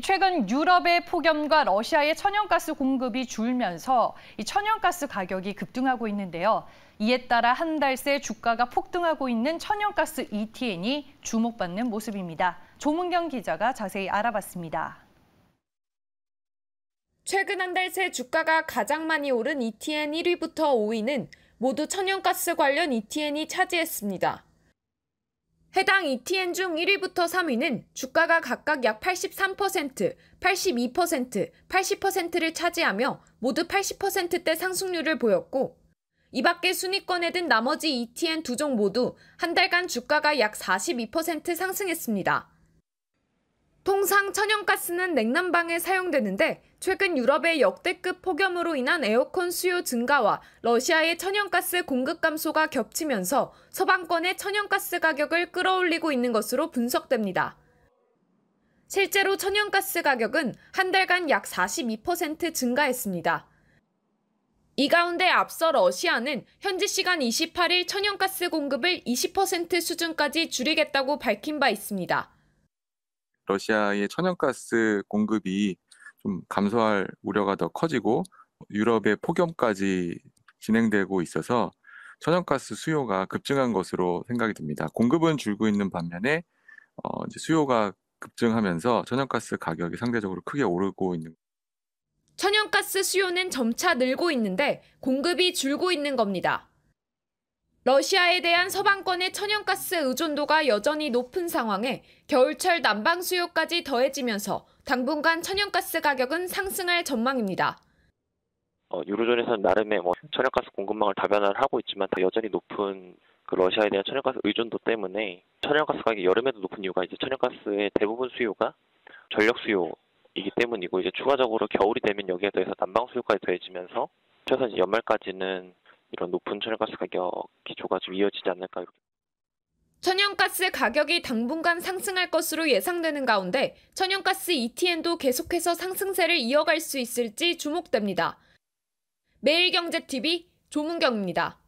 최근 유럽의 폭염과 러시아의 천연가스 공급이 줄면서 천연가스 가격이 급등하고 있는데요. 이에 따라 한 달 새 주가가 폭등하고 있는 천연가스 ETN이 주목받는 모습입니다. 조문경 기자가 자세히 알아봤습니다. 최근 한 달 새 주가가 가장 많이 오른 ETN 1위부터 5위는 모두 천연가스 관련 ETN이 차지했습니다. 해당 ETN 중 1위부터 3위는 주가가 각각 약 83%, 82%, 80%를 차지하며 모두 80%대 상승률을 보였고 이 밖에 순위권에 든 나머지 ETN 두 종 모두 한 달간 주가가 약 42% 상승했습니다. 통상 천연가스는 냉난방에 사용되는데 최근 유럽의 역대급 폭염으로 인한 에어컨 수요 증가와 러시아의 천연가스 공급 감소가 겹치면서 서방권의 천연가스 가격을 끌어올리고 있는 것으로 분석됩니다. 실제로 천연가스 가격은 한 달간 약 42% 증가했습니다. 이 가운데 앞서 러시아는 현지 시간 28일 천연가스 공급을 20% 수준까지 줄이겠다고 밝힌 바 있습니다. 러시아의 천연가스 공급이 좀 감소할 우려가 더 커지고 유럽의 폭염까지 진행되고 있어서 천연가스 수요가 급증한 것으로 생각이 듭니다. 공급은 줄고 있는 반면에 어, 수요가 급증하면서 천연가스 가격이 상대적으로 크게 오르고 있는 천연가스 수요는 점차 늘고 있는데 공급이 줄고 있는 겁니다. 러시아에 대한 서방권의 천연가스 의존도가 여전히 높은 상황에 겨울철 난방 수요까지 더해지면서 당분간 천연가스 가격은 상승할 전망입니다. 어, 유로존에서는 나름의 뭐 천연가스 공급망을 다변화를 하고 있지만 여전히 높은 그 러시아에 대한 천연가스 의존도 때문에 천연가스 가격이 여름에도 높은 이유가 이제 천연가스의 대부분 수요가 전력 수요이기 때문이고 이제 추가적으로 겨울이 되면 여기에 더해서 난방 수요까지 더해지면서 최소 연말까지는 이런 높은 천연가스 가격 기조가 좀 이어지지 않을까 이렇게. 천연가스 가격이 당분간 상승할 것으로 예상되는 가운데 천연가스 ETN도 계속해서 상승세를 이어갈 수 있을지 주목됩니다. 매일경제TV 조문경입니다.